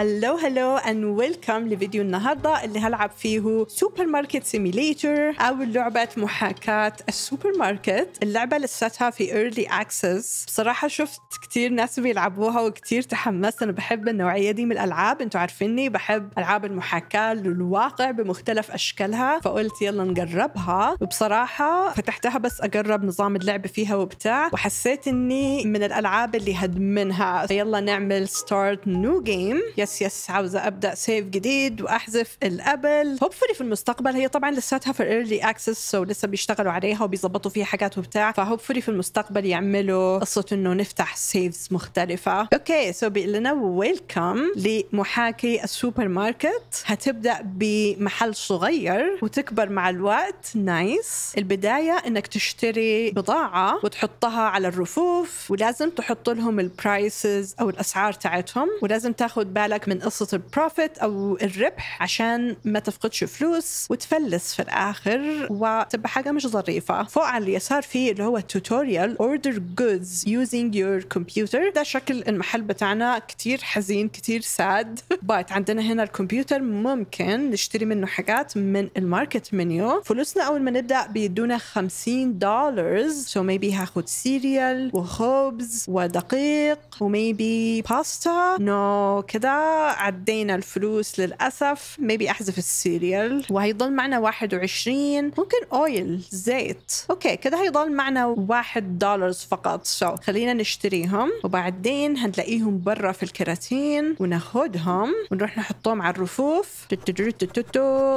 هلو هلو اند ويلكم لفيديو النهارده اللي هلعب فيه سوبر ماركت سيميليتر او لعبه محاكاه السوبر ماركت اللعبه لساتها في ايرلي اكسس بصراحه شفت كثير ناس بيلعبوها وكثير تحمست انا بحب النوعيه دي من الالعاب انتم عارفيني بحب العاب المحاكاه للواقع بمختلف اشكالها فقلت يلا نجربها وبصراحه فتحتها بس اجرب نظام اللعب فيها وبتاع وحسيت اني من الالعاب اللي هدمنها يلا نعمل ستارت نيو جيم يا يس يس عاوزه ابدا سيف جديد واحذف الابل هوبفولي في المستقبل هي طبعا لساتها في الايرلي اكسس سو لسه بيشتغلوا عليها وبيظبطوا فيها حاجات وبتاع فهوبفولي في المستقبل يعملوا قصه انه نفتح سيفز مختلفه اوكي سو بيقول لنا ويلكم لمحاكي السوبر ماركت هتبدا بمحل صغير وتكبر مع الوقت نايس البدايه انك تشتري بضاعه وتحطها على الرفوف ولازم تحط لهم البرايسز او الاسعار تاعتهم ولازم تاخد بالك نفسك من قصه البروفيت او الربح عشان ما تفقدش فلوس وتفلس في الاخر وتبقى حاجه مش ظريفه فوق على اليسار في اللي هو التوتوريال اوردر جودز using your computer ده شكل المحل بتاعنا كتير حزين كتير ساد بايت عندنا هنا الكمبيوتر ممكن نشتري منه حاجات من الماركت منيو فلوسنا اول ما نبدا بيدونا 50 دولار سو ميبي هاخد سيريال وخبز ودقيق وميبي باستا نو no, كده عدينا الفلوس للأسف ميبي أحذف السيريال وهيضل معنا 21 ممكن أويل زيت أوكي كده هيضل معنا 1 دولار فقط سو so, خلينا نشتريهم وبعدين هنلاقيهم برا في الكراتين وناخدهم ونروح نحطهم على الرفوف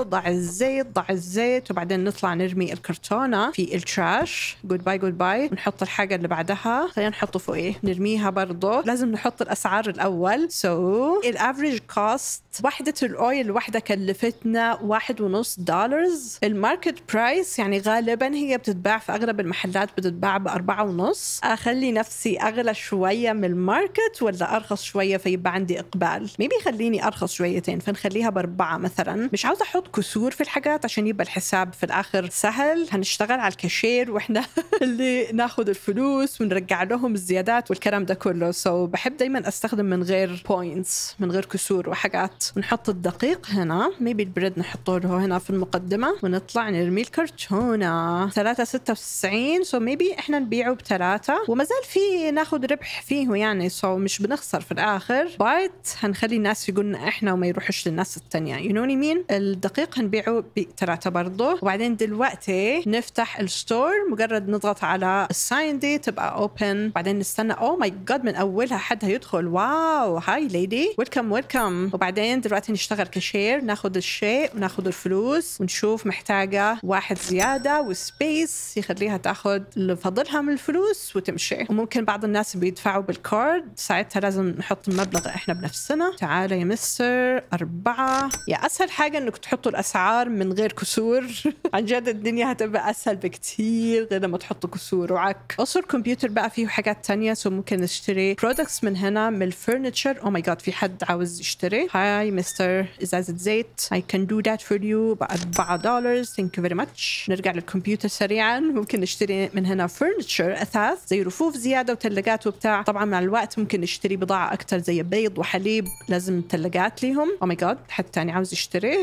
ضع الزيت ضع الزيت وبعدين نطلع نرمي الكرتونة في التراش جود باي جود باي ونحط الحاجة اللي بعدها خلينا نحطه فوقيه نرميها برضه لازم نحط الأسعار الأول سو so, average cost وحدة الأويل الواحدة كلفتنا واحد ونص دولارز الماركت برايس يعني غالبا هي بتتباع في أغلب المحلات بتتباع بأربعة ونص أخلي نفسي أغلى شوية من الماركت ولا أرخص شوية فيبقى عندي إقبال ميبي خليني أرخص شويتين فنخليها بأربعة مثلا مش عاوزة أحط كسور في الحاجات عشان يبقى الحساب في الآخر سهل هنشتغل على الكاشير وإحنا اللي ناخد الفلوس ونرجع لهم الزيادات والكلام ده كله سو so بحب دايما أستخدم من غير بوينتس من غير كسور وحاجات البريدات نحط الدقيق هنا ميبي البريد نحطه له هنا في المقدمه ونطلع نرمي الكرتونه 3.96 سو ميبي احنا نبيعه بثلاثه وما زال في ناخذ ربح فيه يعني سو مش بنخسر في الاخر بايت هنخلي الناس يقولنا احنا وما يروحوش للناس الثانيه يو نو مين الدقيق هنبيعه بثلاثه برضه وبعدين دلوقتي نفتح الستور مجرد نضغط على الساين دي تبقى اوبن بعدين نستنى او ماي جاد من اولها حد هيدخل واو هاي ليدي ويلكم ويلكم وبعدين بعدين دلوقتي نشتغل كشير ناخد الشيء وناخد الفلوس ونشوف محتاجة واحد زيادة وسبيس يخليها تاخد اللي فاضلها من الفلوس وتمشي وممكن بعض الناس بيدفعوا بالكارد ساعتها لازم نحط المبلغ احنا بنفسنا تعال يا مستر أربعة يا أسهل حاجة إنك تحطوا الأسعار من غير كسور عن جد الدنيا هتبقى أسهل بكتير غير لما تحطوا كسور وعك أصل الكمبيوتر بقى فيه حاجات تانية سو ممكن نشتري برودكتس من هنا من الفرنتشر أو ماي جاد في حد عاوز يشتري هاي باي مستر ازازه زيت اي كان دو ذات فور يو ب 4 دولار Thank you فيري ماتش نرجع للكمبيوتر سريعا ممكن نشتري من هنا فرنتشر اثاث زي رفوف زياده وثلاجات وبتاع طبعا مع الوقت ممكن نشتري بضاعه اكثر زي بيض وحليب لازم ثلاجات ليهم او ماي جاد حتى انا عاوز اشتري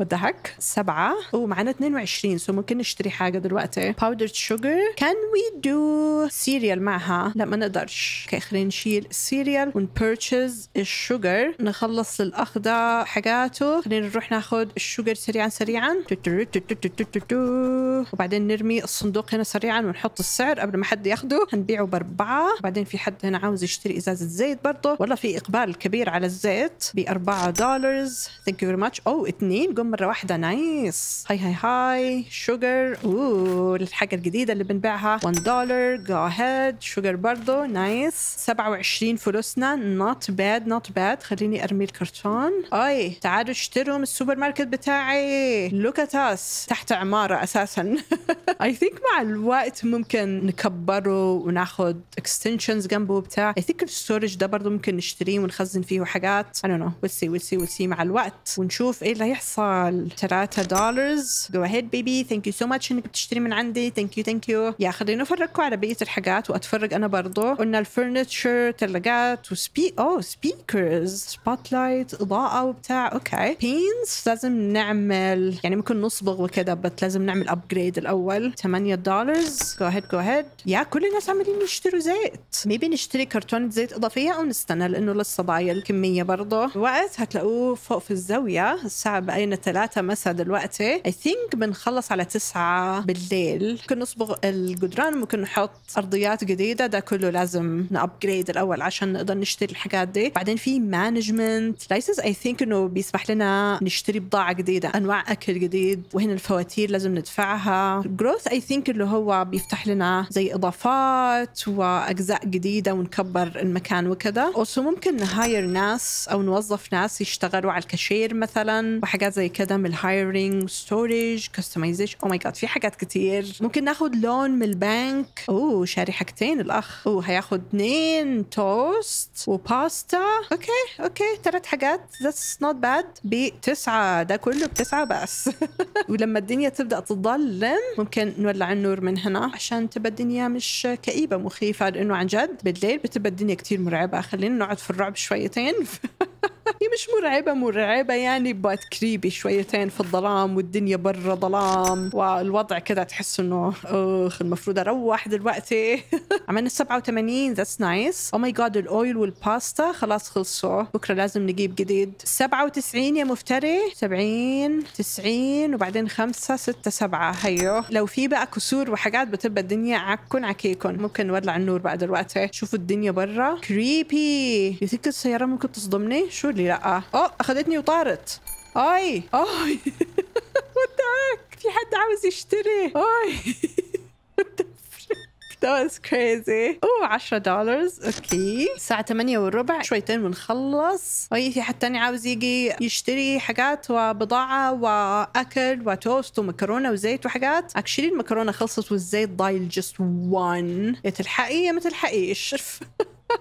وضحك سبعه ومعنا 22 سو ممكن نشتري حاجه دلوقتي باودر شوجر كان وي دو سيريال معها لا ما نقدرش اوكي خلينا نشيل السيريال ونبيرتشز الشوجر نخلص الاخر اخذ حاجاته خلينا نروح ناخذ الشوجر سريعا سريعا وبعدين نرمي الصندوق هنا سريعا ونحط السعر قبل ما حد ياخده هنبيعه باربعه وبعدين في حد هنا عاوز يشتري ازازه زيت برضه والله في اقبال كبير على الزيت ب 4 دولار ثانك يو فيري ماتش او اثنين جم مره واحده نايس هاي هاي هاي شوجر اوه الحاجه الجديده اللي بنبيعها 1 دولار جو اهيد شوجر برضه نايس 27 فلوسنا نوت باد نوت باد خليني ارمي الكرتون هون اي تعالوا اشتروا من السوبر ماركت بتاعي لوكاتاس تحت عماره اساسا اي ثينك مع الوقت ممكن نكبره وناخذ اكستنشنز جنبه بتاع اي ثينك الستورج ده برضه ممكن نشتريه ونخزن فيه حاجات اي دونت نو ويل سي ويل سي ويل سي مع الوقت ونشوف ايه اللي هيحصل 3 دولارز جو اهيد بيبي ثانك يو سو ماتش انك بتشتري من عندي ثانك يو ثانك يو يا خليني افرجكم على بقيه الحاجات واتفرج انا برضه قلنا الفرنتشر ثلاجات وسبي او سبيكرز سبوت لايت اضاءه وبتاع اوكي بينز لازم نعمل يعني ممكن نصبغ وكذا بس لازم نعمل ابجريد الاول 8 دولار جو هيد جو هيد يا كل الناس عمالين يشتروا زيت ميبي نشتري كرتونة زيت اضافيه او نستنى لانه لسه ضايل الكميه برضه وقت هتلاقوه فوق في الزاويه الساعه بقينا 3 مساء دلوقتي اي ثينك بنخلص على 9 بالليل ممكن نصبغ الجدران ممكن نحط ارضيات جديده ده كله لازم نابجريد الاول عشان نقدر نشتري الحاجات دي بعدين في مانجمنت لايسنس اي ثينك انه بيسمح لنا نشتري بضاعه جديده انواع اكل جديد وهنا الفواتير لازم ندفعها جروث اي ثينك اللي هو بيفتح لنا زي اضافات واجزاء جديده ونكبر المكان وكذا اوسو ممكن نهاير ناس او نوظف ناس يشتغلوا على الكاشير مثلا وحاجات زي كذا من الهايرنج ستورج كستمايزيشن او ماي جاد في حاجات كتير ممكن ناخد لون من البنك اوه شاري حاجتين الاخ اوه هياخد اثنين توست وباستا اوكي اوكي ثلاث حاجات ذاتس نوت باد بتسعة ده كله بتسعة بس ولما الدنيا تبدأ تظلم ممكن نولع النور من هنا عشان تبقى الدنيا مش كئيبة مخيفة لأنه عن جد بالليل بتبقى الدنيا كتير مرعبة خلينا نقعد في الرعب شويتين مرعبة مرعبة يعني بات كريبي شويتين في الظلام والدنيا برا ظلام والوضع كذا تحس انه اخ المفروض اروح دلوقتي عملنا 87 ذاتس نايس او ماي جاد الاويل والباستا خلاص خلصوا بكره لازم نجيب جديد 97 يا مفتري 70 90 وبعدين 5 6 7 هيو لو في بقى كسور وحاجات بتبقى الدنيا عكن عكيكن ممكن نولع النور بقى دلوقتي شوفوا الدنيا برا كريبي يو ثينك السياره ممكن تصدمني شو اللي لا اوه اخذتني وطارت اي اي وات في حد عاوز يشتري اي That was crazy. اوه 10 دولار اوكي الساعة 8 والربع شويتين ونخلص. اي في حد تاني عاوز يجي يشتري حاجات وبضاعة واكل وتوست ومكرونة وزيت وحاجات. اكشلي المكرونة خلصت والزيت ضايل just one. يا تلحقي يا ما تلحقيش.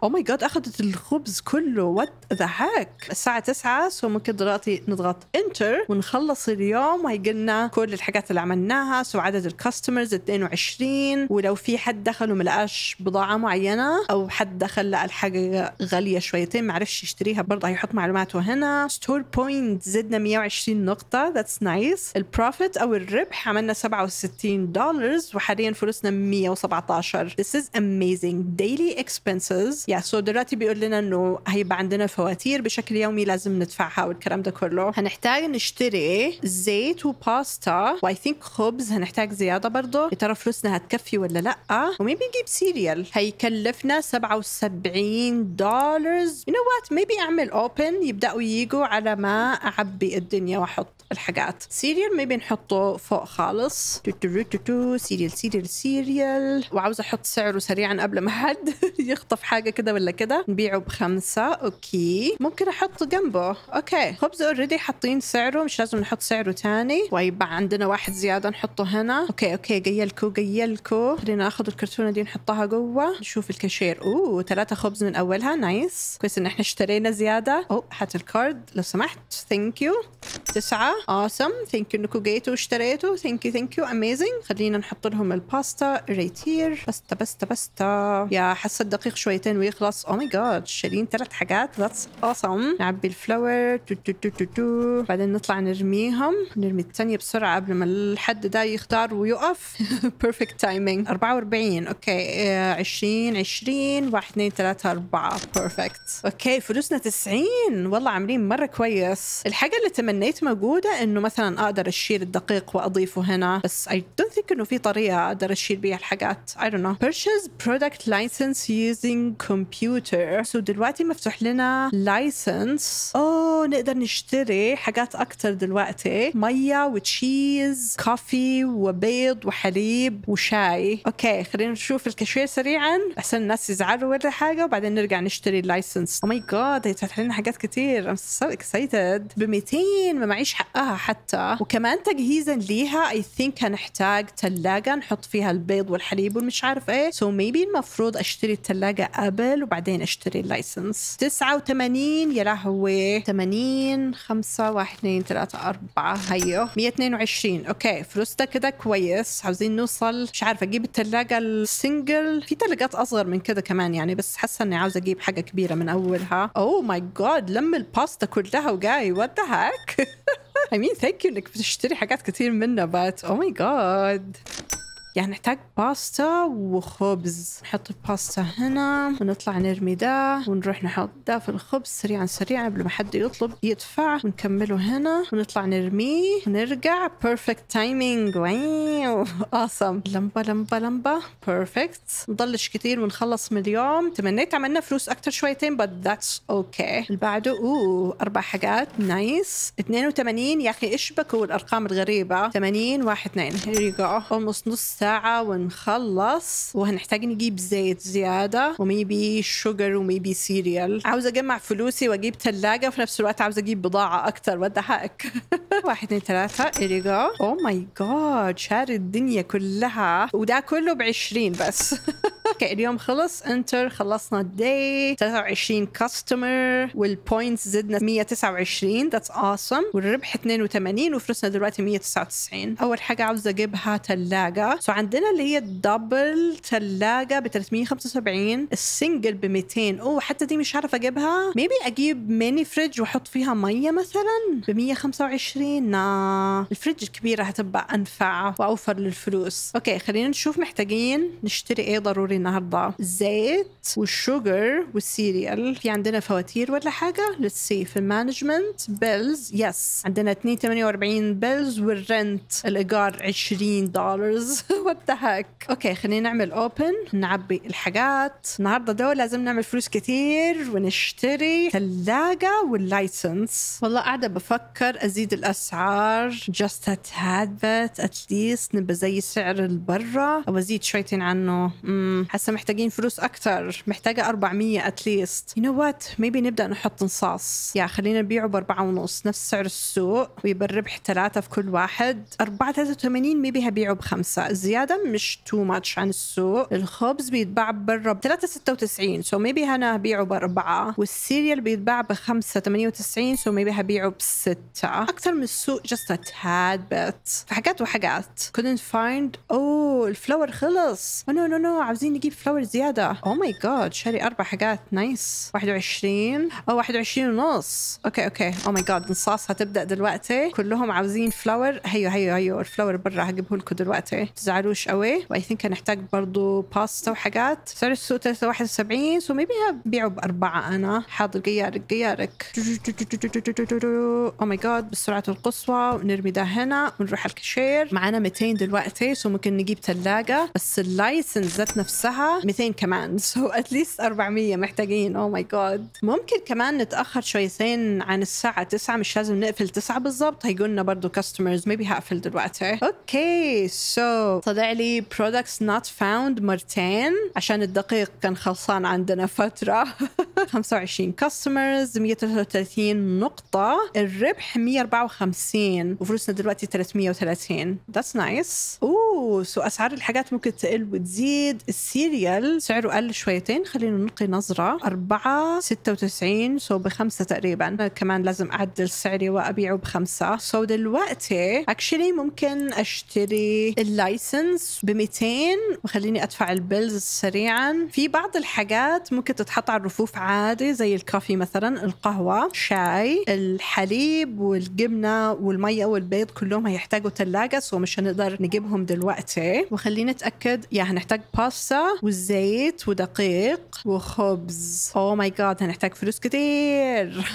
او ماي جاد اخذت الخبز كله وات ذا هاك الساعه 9 سو ممكن دلوقتي نضغط انتر ونخلص اليوم وهي قلنا كل الحاجات اللي عملناها سو عدد الكاستمرز 22 ولو في حد دخل وما لقاش بضاعه معينه او حد دخل لقى الحاجه غاليه شويتين ما عرفش يشتريها برضه هيحط معلوماته هنا ستور بوينت زدنا 120 نقطه ذاتس نايس البروفيت او الربح عملنا 67 دولار وحاليا فلوسنا 117 This is amazing daily expenses الفلوس يا سو دلوقتي بيقول لنا انه هيبقى عندنا فواتير بشكل يومي لازم ندفعها والكلام ده كله هنحتاج نشتري زيت وباستا واي ثينك خبز هنحتاج زياده برضه يا ترى فلوسنا هتكفي ولا لا وميبي نجيب سيريال هيكلفنا 77 دولار يو نو وات ميبي اعمل اوبن يبداوا ييجوا على ما اعبي الدنيا واحط الحاجات سيريال ميبي نحطه فوق خالص تو تو تو سيريال سيريال سيريال وعاوزه احط سعره سريعا قبل ما حد يخطف حاجه حاجه كده ولا كده نبيعه بخمسه اوكي ممكن احطه جنبه اوكي خبز اوريدي حاطين سعره مش لازم نحط سعره تاني ويبقى عندنا واحد زياده نحطه هنا اوكي اوكي جيلكو جيلكو خلينا ناخذ الكرتونه دي نحطها جوه نشوف الكاشير اوه ثلاثه خبز من اولها نايس كويس ان احنا اشترينا زياده اوه هات الكارد لو سمحت ثانك يو تسعه اوسم ثانك يو انكم جيتوا واشتريتوا ثانك يو ثانك يو اميزنج خلينا نحط لهم الباستا ريتير باستا باستا باستا يا حس الدقيق شويتين ويخلص او oh ماي جاد شارين ثلاث حاجات ذاتس اوسم نعبي الفلاور تو تو تو تو تو بعدين نطلع نرميهم نرمي الثانيه بسرعه قبل ما الحد ده يختار ويقف بيرفكت تايمينج 44 اوكي 20 20 1 2 3 4 بيرفكت اوكي فلوسنا 90 والله عاملين مره كويس الحاجه اللي تمنيت موجوده انه مثلا اقدر اشيل الدقيق واضيفه هنا بس اي دونت ثينك انه في طريقه اقدر اشيل بيها الحاجات اي دونت نو purchase product license using كمبيوتر سو so دلوقتي مفتوح لنا لايسنس اوه نقدر نشتري حاجات اكثر دلوقتي ميه وتشيز كوفي وبيض وحليب وشاي اوكي خلينا نشوف الكاشير سريعا احسن الناس يزعلوا ولا حاجه وبعدين نرجع نشتري اللايسنس او ماي جاد هيتفتح لنا حاجات كتير ام سو اكسايتد ب 200 ما معيش حقها حتى وكمان تجهيزا ليها اي ثينك هنحتاج ثلاجه نحط فيها البيض والحليب والمش عارف ايه سو so ميبي المفروض اشتري الثلاجه قبل قبل وبعدين اشتري اللايسنس 89 يا لهوي 80 5 1 2 3 4 هيو 122 اوكي فلوسنا كده كويس عاوزين نوصل مش عارفه اجيب الثلاجه السنجل في ثلاجات اصغر من كده كمان يعني بس حاسه اني عاوزه اجيب حاجه كبيره من اولها اوه ماي جاد لم الباستا كلها وجاي وات ذا هاك I mean thank you انك بتشتري حاجات كتير منها but oh my god يعني نحتاج باستا وخبز نحط الباستا هنا ونطلع نرمي ده ونروح نحط ده في الخبز سريعا سريعا قبل ما حد يطلب يدفع ونكمله هنا ونطلع نرميه ونرجع بيرفكت تايمينج واو اوسم لمبة لمبة لمبة بيرفكت نضلش كتير ونخلص من اليوم تمنيت عملنا فلوس اكتر شويتين بس ذاتس اوكي اللي بعده اوه اربع حاجات نايس nice. 82 يا اخي ايش بكوا الارقام الغريبة 80 واحد 2 هير يو جو اولموست نص ساعة ونخلص وهنحتاج نجيب زيت زيادة وميبي شوجر وميبي سيريال عاوزة أجمع فلوسي وأجيب تلاجة وفي نفس الوقت عاوزة أجيب بضاعة أكتر وات حقك واحد اتنين تلاتة إريجا او ماي جاد شاري الدنيا كلها وده كله بعشرين بس اوكي اليوم خلص انتر خلصنا الداي 23 كاستمر والبوينتس زدنا 129 ذاتس اوسم والربح 82 وفلوسنا دلوقتي 199 اول حاجه عاوزه اجيبها ثلاجه فعندنا اللي هي الدبل ثلاجه ب 375 السنجل ب 200 اوه حتى دي مش عارفه اجيبها ميبي اجيب ميني فريج واحط فيها ميه مثلا ب 125 نا الفريج الكبيره هتبقى انفع واوفر للفلوس اوكي خلينا نشوف محتاجين نشتري ايه ضروري النهارده الزيت والشوجر والسيريال في عندنا فواتير ولا حاجه ليتس سي في المانجمنت بيلز يس عندنا 248 بيلز والرنت الايجار 20 دولار وابتهك اوكي خلينا نعمل اوبن نعبي الحاجات النهارده دول لازم نعمل فلوس كتير ونشتري ثلاجه واللايسنس والله قاعده بفكر ازيد الاسعار جاست هاد اتليست نبقى زي سعر البرة او ازيد شويتين عنه امم حاسه محتاجين فلوس اكثر محتاجه 400 اتليست يو نو وات ميبي نبدا نحط نصاص يا خلينا نبيعه باربعة ونص نفس سعر السوق ويبقى الربح ثلاثة في كل واحد 4 83 ميبي هبيعه بخمسة زياده مش تو ماتش عن السوق الخبز بيتباع برا ب 3.96 سو ميبي انا هبيعه باربعه والسيريال بيتباع ب 5.98 سو ميبي هبيعه بسته اكثر من السوق جست تاد بيت فحاجات وحاجات couldn't find اوه الفلاور خلص نو نو نو عاوزين نجيب فلاور زياده او ماي جاد شاري اربع حاجات نايس nice. 21 او 21 ونص اوكي اوكي او ماي جاد نصاص هتبدا دلوقتي كلهم عاوزين فلاور هيو هيو هيو الفلاور برا هجيبه لكم دلوقتي تزعل عروش قوي واي ثينك هنحتاج برضه باستا وحاجات سعر السوق 371 سو ميبي بيعوا باربعه انا حاضر قيارك قيارك او ماي جاد بالسرعه القصوى ونرمي ده هنا ونروح على الكاشير معانا 200 دلوقتي سو ممكن نجيب ثلاجه بس اللايسنس ذات نفسها 200 كمان سو اتليست 400 محتاجين او ماي جاد ممكن كمان نتاخر شويتين عن الساعه 9 مش لازم نقفل 9 بالضبط هيقولنا برضه كاستمرز ميبي هقفل دلوقتي اوكي سو طلع لي برودكتس نوت فاوند مرتين عشان الدقيق كان خلصان عندنا فترة 25 كاستمرز 133 نقطة الربح 154 وفلوسنا دلوقتي 330 ذاتس نايس اوه سو اسعار الحاجات ممكن تقل وتزيد السيريال سعره قل شويتين خلينا نلقي نظرة 4 96 سو بخمسة تقريبا كمان لازم اعدل سعري وابيعه بخمسة سو دلوقتي اكشلي ممكن اشتري اللايسنس ليسنس ب 200 وخليني ادفع البيلز سريعا في بعض الحاجات ممكن تتحط على الرفوف عادي زي الكافي مثلا القهوه شاي الحليب والجبنه والميه والبيض كلهم هيحتاجوا ثلاجه سو مش هنقدر نجيبهم دلوقتي وخليني اتاكد يا هنحتاج باستا والزيت ودقيق وخبز او ماي جاد هنحتاج فلوس كتير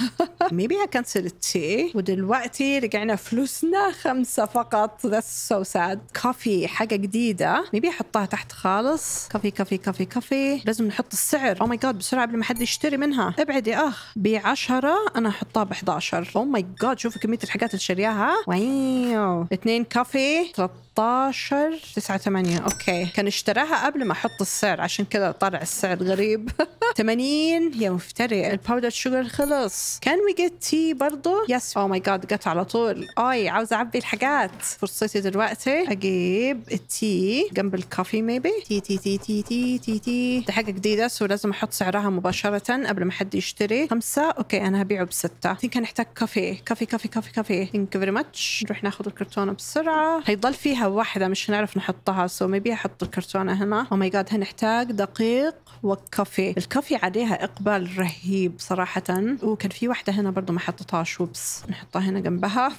ميبي هكنسل التي ودلوقتي رجعنا فلوسنا خمسه فقط ذاتس سو ساد كافي حاجه حاجه جديده نبي احطها تحت خالص كافي كافي كافي كافي لازم نحط السعر او ماي جاد بسرعه قبل ما حد يشتري منها ابعدي اخ ب 10 انا احطها ب 11 او ماي جاد شوفوا كميه الحاجات اللي شارياها واو اثنين كافي 13 16 9 8 اوكي كان اشتراها قبل ما احط السعر عشان كذا طلع السعر غريب 80 يا مفتري الباودر شوجر خلص كان وي جيت تي برضه يس او ماي جاد جت على طول اي عاوزه اعبي الحاجات فرصتي دلوقتي اجيب التي جنب الكافي ميبي تي تي تي تي تي تي تي دي حاجه جديده سو لازم احط سعرها مباشره قبل ما حد يشتري خمسة اوكي انا هبيعه بستة ثينك هنحتاج كافي كافي كافي كافي كافي ثانك فيري ماتش نروح ناخذ الكرتونه بسرعه هيضل فيها واحدة مش نعرف نحطها سو ميبي أحط الكرتونة هنا أو ماي جاد هنحتاج دقيق وكافي الكافي عليها إقبال رهيب صراحة وكان في واحدة هنا برضو ما حطيتهاش وبس نحطها هنا جنبها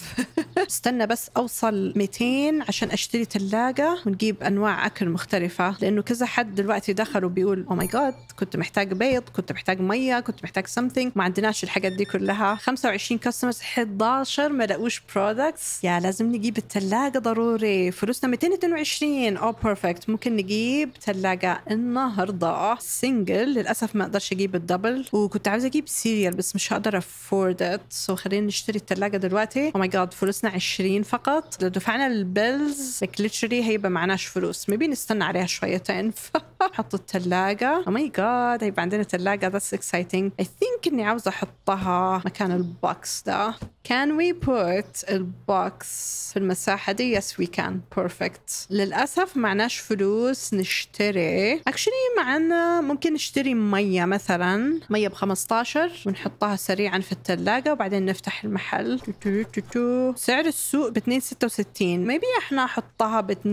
استنى بس أوصل 200 عشان أشتري ثلاجة ونجيب أنواع أكل مختلفة لأنه كذا حد دلوقتي دخل وبيقول أو ماي جاد كنت محتاج بيض كنت محتاج مية كنت محتاج سمثينج ما عندناش الحاجات دي كلها 25 كاستمرز 11 ما لقوش برودكتس يا لازم نجيب الثلاجة ضروري فلوسنا 222 او بيرفكت ممكن نجيب ثلاجه النهارده سنجل للاسف ما اقدرش اجيب الدبل وكنت عاوزه اجيب سيريال بس مش هقدر افورد ات سو خلينا نشتري الثلاجه دلوقتي او ماي جاد فلوسنا 20 فقط لو دفعنا البيلز ليتشري هيبقى معناش فلوس مبي نستنى عليها شويتين ف... حطوا التلاجة او ماي جاد هيبقى عندنا تلاجة ذاتس اكسايتنج اي ثينك اني عاوزة احطها مكان البوكس ده can we put البوكس في المساحة دي yes we can perfect للأسف معناش فلوس نشتري اكشلي معنا ممكن نشتري مية مثلا مية ب 15 ونحطها سريعا في التلاجة وبعدين نفتح المحل تو تو تو سعر السوق ب 2.66 ميبي احنا حطها ب 2.5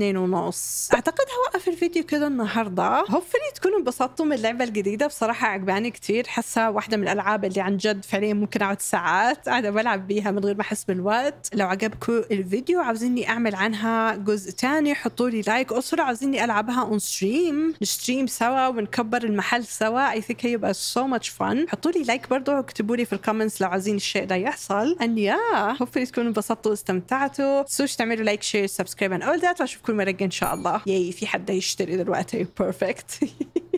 اعتقد هوقف الفيديو كده النهارده هوفلي آه. هوبفلي تكونوا انبسطتوا من اللعبه الجديده بصراحه عجباني كثير حسها واحده من الالعاب اللي عن جد فعليا ممكن اقعد ساعات انا بلعب بيها من غير ما احس بالوقت لو عجبكم الفيديو عاوزيني اعمل عنها جزء ثاني حطوا لي لايك اسرع عاوزيني العبها اون ستريم نستريم سوا ونكبر المحل سوا اي ثينك هيبقى سو ماتش فن حطوا لي لايك برضه واكتبوا لي في الكومنتس لو عاوزين الشيء ده يحصل ان يا هوبفلي تكونوا انبسطتوا واستمتعتوا تنسوش تعملوا لايك شير سبسكرايب اند اول ذات واشوفكم مره ان شاء الله ياي في حد يشتري دلوقتي بيرفكت perfect.